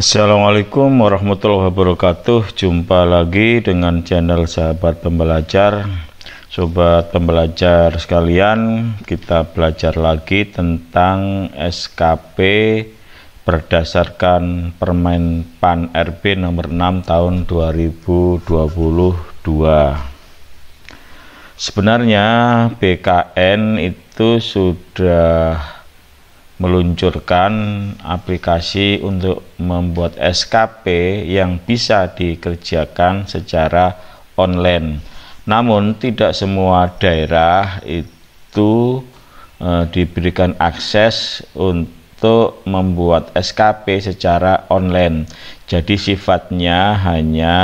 Assalamualaikum warahmatullahi wabarakatuh Jumpa lagi dengan channel sahabat pembelajar Sobat pembelajar sekalian Kita belajar lagi tentang SKP Berdasarkan Permen PAN RB nomor 6 tahun 2022 Sebenarnya BKN itu sudah meluncurkan aplikasi untuk membuat SKP yang bisa dikerjakan secara online. Namun tidak semua daerah itu e, diberikan akses untuk membuat SKP secara online. Jadi sifatnya hanya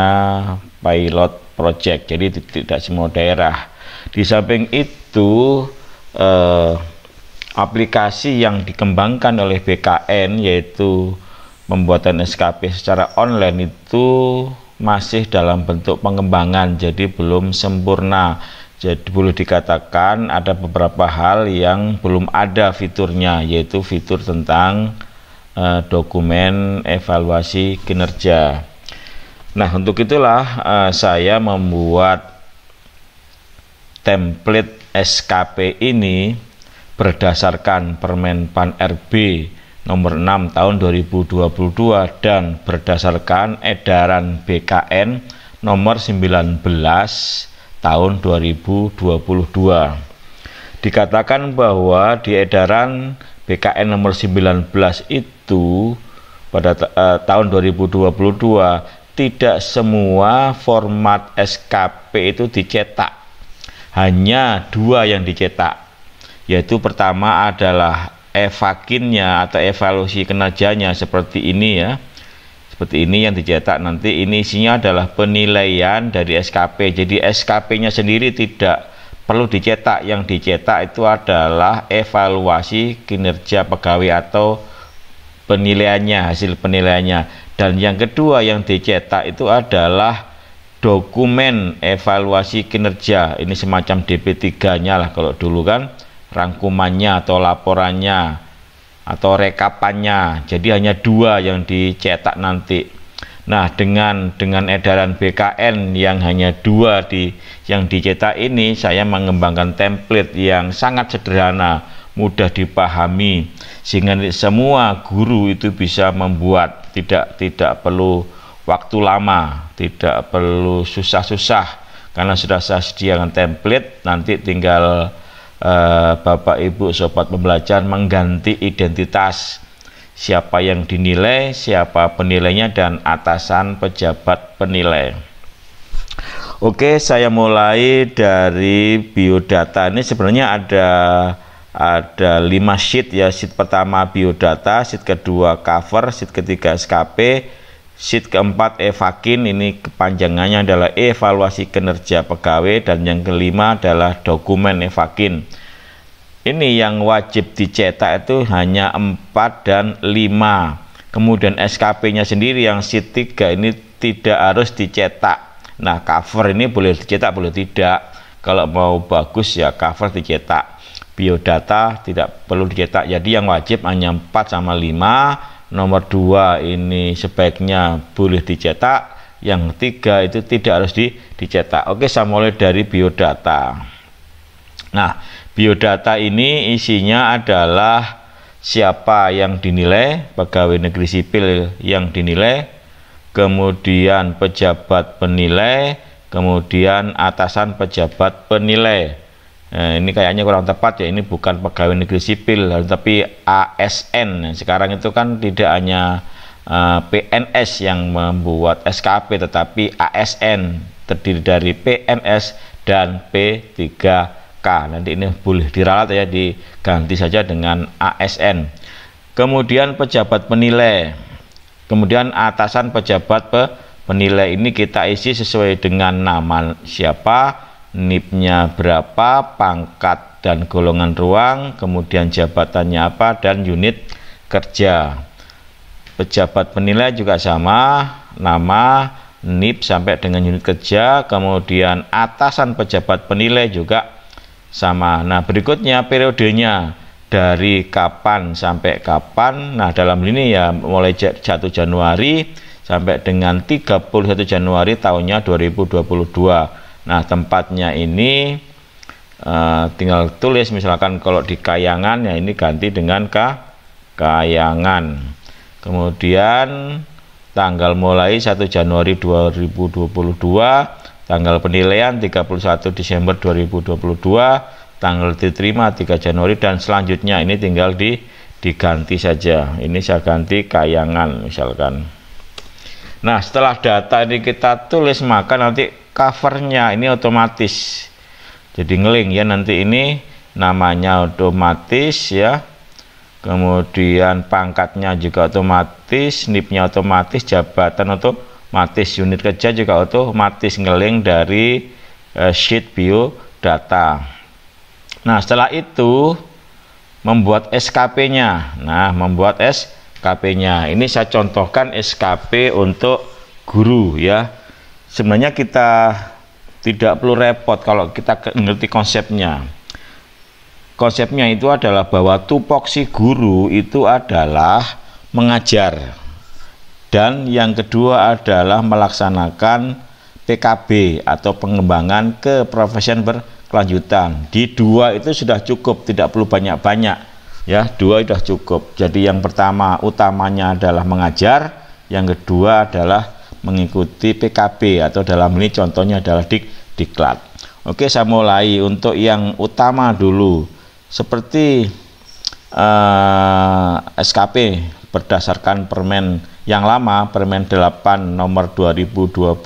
pilot project. Jadi tidak semua daerah. Di samping itu eh, aplikasi yang dikembangkan oleh BKN yaitu pembuatan SKP secara online itu masih dalam bentuk pengembangan jadi belum sempurna jadi boleh dikatakan ada beberapa hal yang belum ada fiturnya yaitu fitur tentang eh, dokumen evaluasi kinerja nah untuk itulah eh, saya membuat template SKP ini berdasarkan Permen Pan RB nomor 6 tahun 2022 dan berdasarkan edaran BKN nomor 19 tahun 2022. Dikatakan bahwa di edaran BKN nomor 19 itu pada uh, tahun 2022 tidak semua format SKP itu dicetak. Hanya dua yang dicetak yaitu pertama adalah evakinnya atau evaluasi kinerjanya seperti ini ya seperti ini yang dicetak nanti ini isinya adalah penilaian dari SKP jadi SKP nya sendiri tidak perlu dicetak yang dicetak itu adalah evaluasi kinerja pegawai atau penilaiannya hasil penilaiannya dan yang kedua yang dicetak itu adalah dokumen evaluasi kinerja ini semacam DP3 nya lah kalau dulu kan rangkumannya atau laporannya atau rekapannya. Jadi hanya dua yang dicetak nanti. Nah, dengan dengan edaran BKN yang hanya dua di yang dicetak ini, saya mengembangkan template yang sangat sederhana, mudah dipahami, sehingga semua guru itu bisa membuat, tidak tidak perlu waktu lama, tidak perlu susah-susah, karena sudah saya sediakan template, nanti tinggal Eh, bapak Ibu sobat pembelajar mengganti identitas siapa yang dinilai, siapa penilainya dan atasan pejabat penilai. Oke, saya mulai dari biodata. Ini sebenarnya ada ada 5 sheet ya. Sheet pertama biodata, sheet kedua cover, sheet ketiga SKP, Sheet keempat evakin ini kepanjangannya adalah evaluasi kinerja pegawai dan yang kelima adalah dokumen evakin. Ini yang wajib dicetak itu hanya 4 dan 5. Kemudian SKP-nya sendiri yang sheet 3 ini tidak harus dicetak. Nah, cover ini boleh dicetak boleh tidak. Kalau mau bagus ya cover dicetak. Biodata tidak perlu dicetak. Jadi yang wajib hanya 4 sama 5 nomor dua ini sebaiknya boleh dicetak yang ketiga itu tidak harus di, dicetak oke saya mulai dari biodata nah biodata ini isinya adalah siapa yang dinilai pegawai negeri sipil yang dinilai kemudian pejabat penilai kemudian atasan pejabat penilai Nah, ini kayaknya kurang tepat ya, ini bukan pegawai negeri sipil, tapi ASN. Sekarang itu kan tidak hanya uh, eh, PNS yang membuat SKP, tetapi ASN terdiri dari PNS dan P3K. Nanti ini boleh diralat ya, diganti saja dengan ASN. Kemudian pejabat penilai, kemudian atasan pejabat pe penilai ini kita isi sesuai dengan nama siapa, NIP-nya berapa, pangkat dan golongan ruang, kemudian jabatannya apa, dan unit kerja. Pejabat penilai juga sama, nama, NIP sampai dengan unit kerja, kemudian atasan pejabat penilai juga sama. Nah, berikutnya periodenya dari kapan sampai kapan. Nah, dalam ini ya mulai 1 Januari sampai dengan 31 Januari tahunnya 2022 Nah, tempatnya ini uh, tinggal tulis misalkan kalau di kayangan ya ini ganti dengan K kayangan. Kemudian tanggal mulai 1 Januari 2022, tanggal penilaian 31 Desember 2022, tanggal diterima 3 Januari dan selanjutnya ini tinggal di diganti saja. Ini saya ganti kayangan misalkan. Nah setelah data ini kita tulis maka nanti covernya ini otomatis jadi ngeling ya nanti ini namanya otomatis ya kemudian pangkatnya juga otomatis nipnya otomatis jabatan otomatis unit kerja juga otomatis ngeling dari uh, sheet bio data nah setelah itu membuat SKP-nya nah membuat SKP KP-nya. Ini saya contohkan SKP untuk guru ya. Sebenarnya kita tidak perlu repot kalau kita ngerti konsepnya. Konsepnya itu adalah bahwa tupoksi guru itu adalah mengajar. Dan yang kedua adalah melaksanakan PKB atau pengembangan keprofesian berkelanjutan. Di dua itu sudah cukup, tidak perlu banyak-banyak ya dua sudah cukup jadi yang pertama utamanya adalah mengajar yang kedua adalah mengikuti PKB atau dalam ini contohnya adalah dik diklat oke saya mulai untuk yang utama dulu seperti eh, SKP berdasarkan permen yang lama permen 8 nomor 2021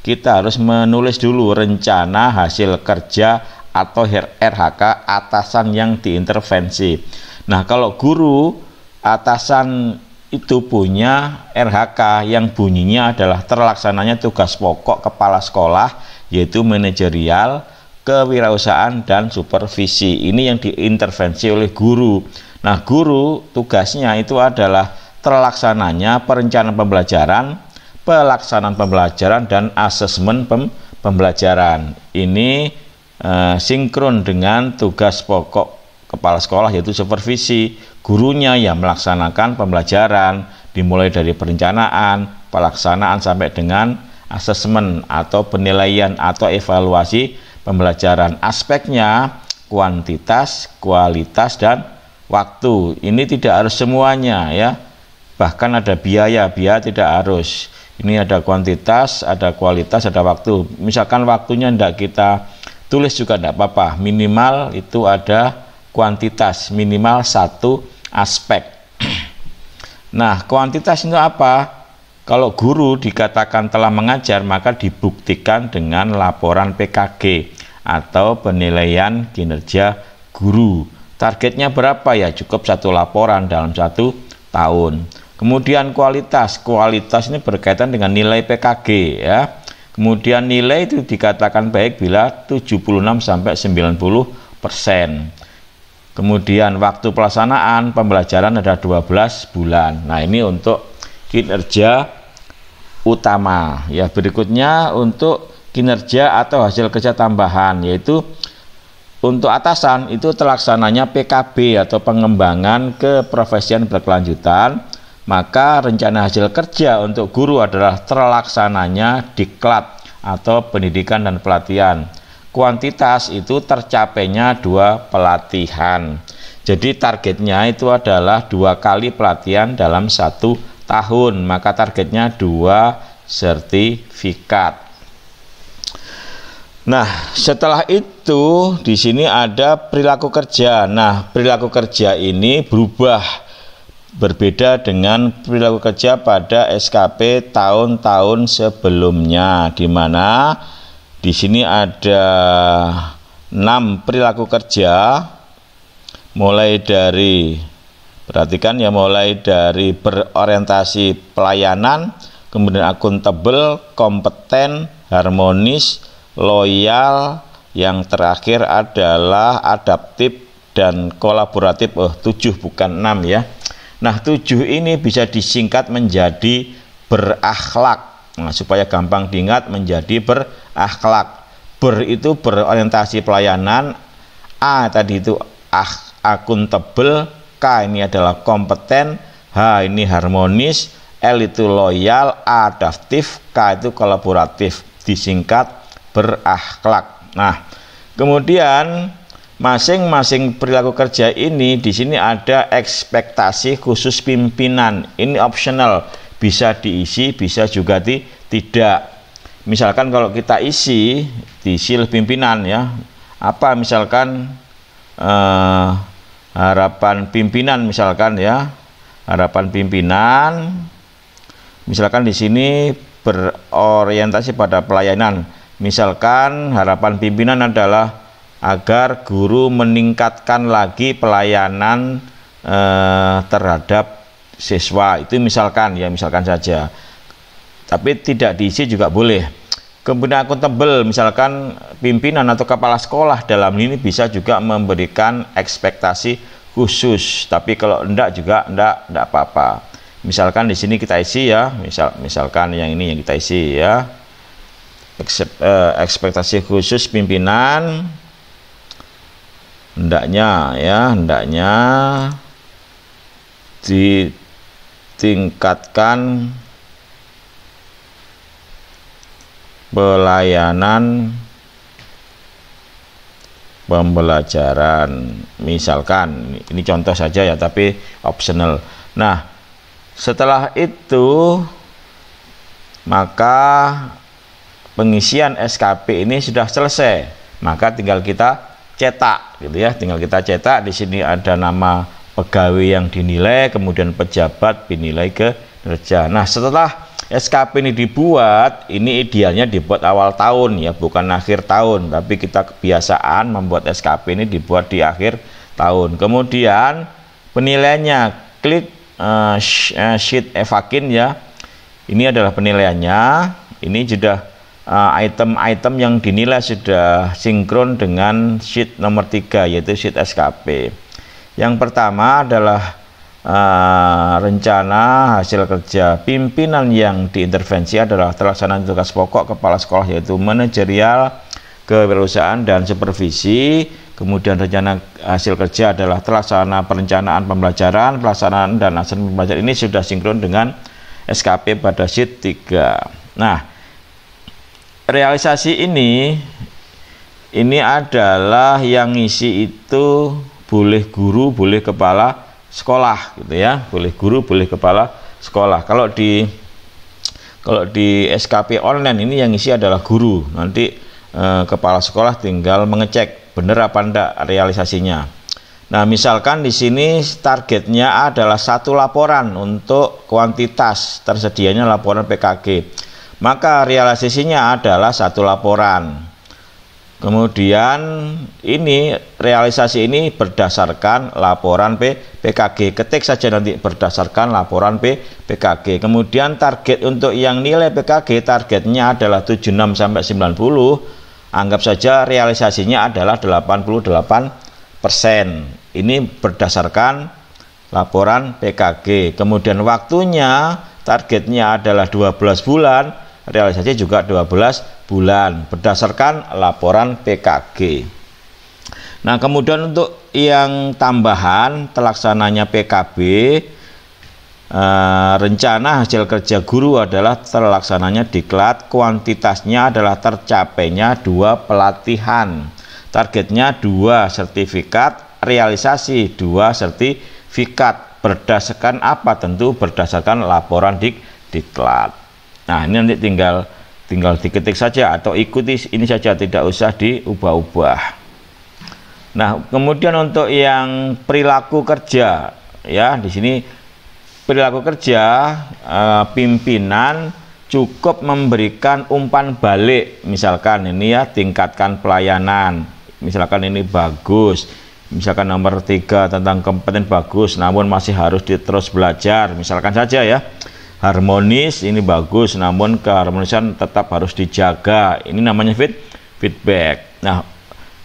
kita harus menulis dulu rencana hasil kerja atau RHK atasan yang diintervensi. Nah, kalau guru atasan itu punya RHK yang bunyinya adalah terlaksananya tugas pokok kepala sekolah yaitu manajerial, kewirausahaan dan supervisi. Ini yang diintervensi oleh guru. Nah, guru tugasnya itu adalah terlaksananya perencanaan pembelajaran, pelaksanaan pembelajaran dan asesmen pem pembelajaran. Ini Eh, sinkron dengan tugas pokok kepala sekolah yaitu supervisi gurunya yang melaksanakan pembelajaran dimulai dari perencanaan, pelaksanaan sampai dengan asesmen atau penilaian atau evaluasi pembelajaran. Aspeknya kuantitas, kualitas dan waktu. Ini tidak harus semuanya ya. Bahkan ada biaya, biaya tidak harus. Ini ada kuantitas, ada kualitas, ada waktu. Misalkan waktunya tidak kita tulis juga tidak apa-apa minimal itu ada kuantitas minimal satu aspek nah kuantitas itu apa kalau guru dikatakan telah mengajar maka dibuktikan dengan laporan PKG atau penilaian kinerja guru targetnya berapa ya cukup satu laporan dalam satu tahun kemudian kualitas kualitas ini berkaitan dengan nilai PKG ya Kemudian nilai itu dikatakan baik bila 76 sampai 90 persen. Kemudian waktu pelaksanaan pembelajaran ada 12 bulan. Nah ini untuk kinerja utama. Ya berikutnya untuk kinerja atau hasil kerja tambahan yaitu untuk atasan itu terlaksananya PKB atau pengembangan keprofesian berkelanjutan maka rencana hasil kerja untuk guru adalah terlaksananya diklat atau pendidikan dan pelatihan. Kuantitas itu tercapainya dua pelatihan. Jadi targetnya itu adalah dua kali pelatihan dalam satu tahun, maka targetnya dua sertifikat. Nah, setelah itu di sini ada perilaku kerja. Nah, perilaku kerja ini berubah berbeda dengan perilaku kerja pada SKP tahun-tahun sebelumnya di mana di sini ada 6 perilaku kerja mulai dari perhatikan ya mulai dari berorientasi pelayanan kemudian akuntabel, kompeten, harmonis, loyal, yang terakhir adalah adaptif dan kolaboratif. Oh, 7 bukan 6 ya. Nah tujuh ini bisa disingkat menjadi berakhlak nah, supaya gampang diingat menjadi berakhlak. Ber itu berorientasi pelayanan, A tadi itu ah, akuntabel, K ini adalah kompeten, H ini harmonis, L itu loyal, A adaptif, K itu kolaboratif, disingkat berakhlak. Nah, kemudian masing-masing perilaku kerja ini di sini ada ekspektasi khusus pimpinan. Ini optional, bisa diisi, bisa juga di, tidak. Misalkan kalau kita isi di sil pimpinan ya. Apa misalkan eh, harapan pimpinan misalkan ya. Harapan pimpinan misalkan di sini berorientasi pada pelayanan. Misalkan harapan pimpinan adalah agar guru meningkatkan lagi pelayanan eh, terhadap siswa itu misalkan ya misalkan saja tapi tidak diisi juga boleh kemudian akuntabel misalkan pimpinan atau kepala sekolah dalam ini bisa juga memberikan ekspektasi khusus tapi kalau enggak juga enggak enggak apa-apa misalkan di sini kita isi ya misal misalkan yang ini yang kita isi ya eh, ekspektasi khusus pimpinan hendaknya ya hendaknya ditingkatkan pelayanan pembelajaran misalkan ini contoh saja ya tapi optional nah setelah itu maka pengisian SKP ini sudah selesai maka tinggal kita cetak gitu ya tinggal kita cetak di sini ada nama pegawai yang dinilai kemudian pejabat dinilai ke kerja nah setelah SKP ini dibuat ini idealnya dibuat awal tahun ya bukan akhir tahun tapi kita kebiasaan membuat SKP ini dibuat di akhir tahun kemudian penilaiannya klik uh, sheet evakin ya ini adalah penilaiannya ini sudah Eh, item-item yang dinilai sudah sinkron dengan sheet nomor 3 yaitu sheet SKP yang pertama adalah uh, rencana hasil kerja pimpinan yang diintervensi adalah terlaksanaan tugas pokok kepala sekolah yaitu manajerial kewirausahaan dan supervisi kemudian rencana hasil kerja adalah terlaksana perencanaan pembelajaran pelaksanaan dan hasil pembelajaran ini sudah sinkron dengan SKP pada sheet 3 nah realisasi ini ini adalah yang isi itu boleh guru, boleh kepala sekolah gitu ya. Boleh guru, boleh kepala sekolah. Kalau di kalau di SKP online ini yang isi adalah guru. Nanti eh, kepala sekolah tinggal mengecek benar apa enggak realisasinya. Nah, misalkan di sini targetnya adalah satu laporan untuk kuantitas tersedianya laporan PKG maka realisasinya adalah satu laporan. Kemudian ini realisasi ini berdasarkan laporan P, PKG. Ketik saja nanti berdasarkan laporan P, PKG. Kemudian target untuk yang nilai PKG targetnya adalah 76 sampai 90. Anggap saja realisasinya adalah 88 persen. Ini berdasarkan laporan PKG. Kemudian waktunya targetnya adalah 12 bulan realisasi juga 12 bulan berdasarkan laporan PKG. Nah, kemudian untuk yang tambahan telaksananya PKB eh, rencana hasil kerja guru adalah terlaksananya diklat kuantitasnya adalah tercapainya dua pelatihan targetnya dua sertifikat realisasi dua sertifikat berdasarkan apa tentu berdasarkan laporan dik diklat nah ini nanti tinggal tinggal diketik saja atau ikuti ini saja tidak usah diubah-ubah nah kemudian untuk yang perilaku kerja ya di sini perilaku kerja eh, pimpinan cukup memberikan umpan balik misalkan ini ya tingkatkan pelayanan misalkan ini bagus misalkan nomor tiga tentang kompeten bagus namun masih harus diterus belajar misalkan saja ya harmonis ini bagus namun keharmonisan tetap harus dijaga ini namanya fit feedback nah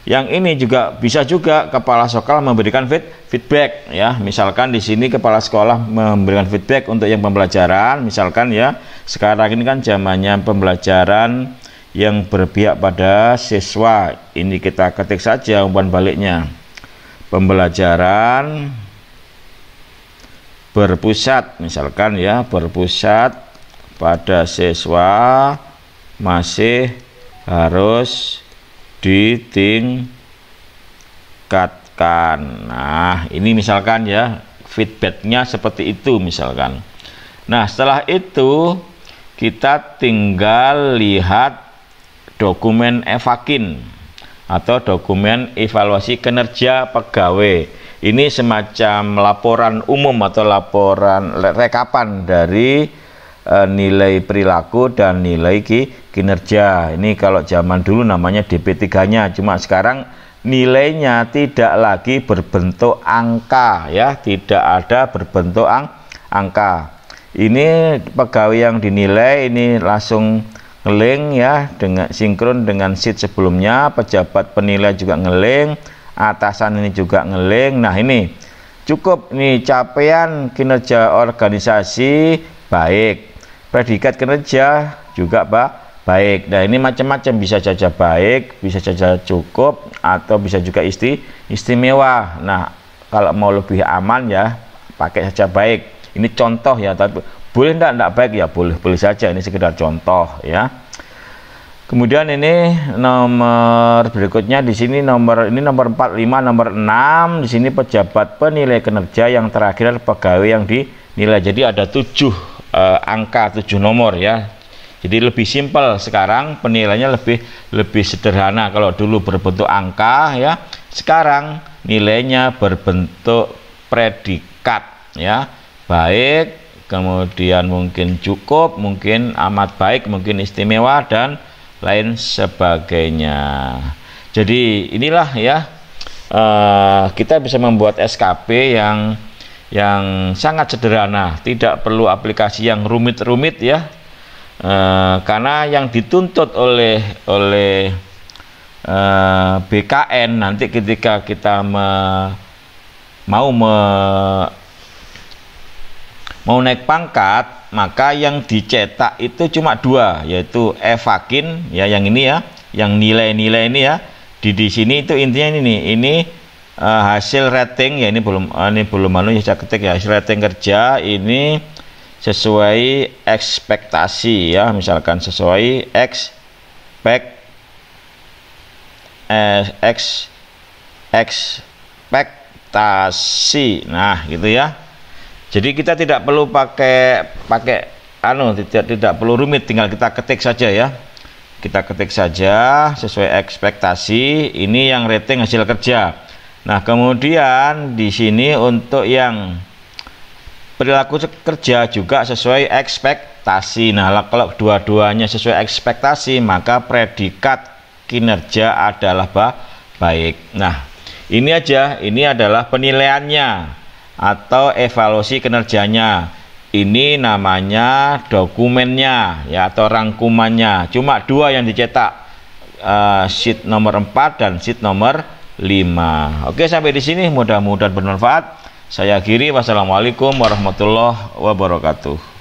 yang ini juga bisa juga kepala sekolah memberikan fit feedback ya. Misalkan di sini kepala sekolah memberikan feedback untuk yang pembelajaran, misalkan ya sekarang ini kan zamannya pembelajaran yang berpihak pada siswa. Ini kita ketik saja umpan baliknya. Pembelajaran berpusat misalkan ya berpusat pada siswa masih harus ditingkatkan nah ini misalkan ya feedbacknya seperti itu misalkan nah setelah itu kita tinggal lihat dokumen evakin atau dokumen evaluasi kinerja pegawai ini semacam laporan umum atau laporan rekapan dari e, nilai perilaku dan nilai ki, kinerja. Ini kalau zaman dulu namanya DP3-nya, cuma sekarang nilainya tidak lagi berbentuk angka ya, tidak ada berbentuk ang angka. Ini pegawai yang dinilai ini langsung ngeling ya dengan sinkron dengan sheet sebelumnya, pejabat penilai juga ngeling atasan ini juga ngeling nah ini cukup ini capaian kinerja organisasi baik predikat kinerja juga pak baik nah ini macam-macam bisa saja baik bisa saja cukup atau bisa juga isti istimewa nah kalau mau lebih aman ya pakai saja baik ini contoh ya tapi boleh enggak enggak baik ya boleh boleh saja ini sekedar contoh ya Kemudian ini nomor berikutnya di sini nomor ini nomor 45 nomor 6 di sini pejabat penilai kinerja yang terakhir pegawai yang dinilai. Jadi ada 7 eh, angka 7 nomor ya. Jadi lebih simpel sekarang penilainya lebih lebih sederhana kalau dulu berbentuk angka ya. Sekarang nilainya berbentuk predikat ya. Baik, kemudian mungkin cukup, mungkin amat baik, mungkin istimewa dan lain sebagainya. Jadi inilah ya uh, kita bisa membuat SKP yang yang sangat sederhana, tidak perlu aplikasi yang rumit-rumit ya. Uh, karena yang dituntut oleh oleh uh, eh, BKN nanti ketika kita me, mau me, mau naik pangkat maka yang dicetak itu cuma dua yaitu evakin ya yang ini ya yang nilai-nilai ini ya di di sini itu intinya ini nih ini uh, hasil rating ya ini belum uh, ini belum malu ya saya ketik ya hasil rating kerja ini sesuai ekspektasi ya misalkan sesuai expect eh, eks ekspektasi nah gitu ya jadi kita tidak perlu pakai pakai anu tidak tidak perlu rumit, tinggal kita ketik saja ya. Kita ketik saja sesuai ekspektasi. Ini yang rating hasil kerja. Nah, kemudian di sini untuk yang perilaku kerja juga sesuai ekspektasi. Nah, kalau dua-duanya sesuai ekspektasi, maka predikat kinerja adalah baik. Nah, ini aja, ini adalah penilaiannya atau evaluasi kinerjanya. Ini namanya dokumennya ya atau rangkumannya. Cuma dua yang dicetak uh, sheet nomor 4 dan sheet nomor 5. Oke, sampai di sini mudah-mudahan bermanfaat. Saya akhiri wassalamualaikum warahmatullahi wabarakatuh.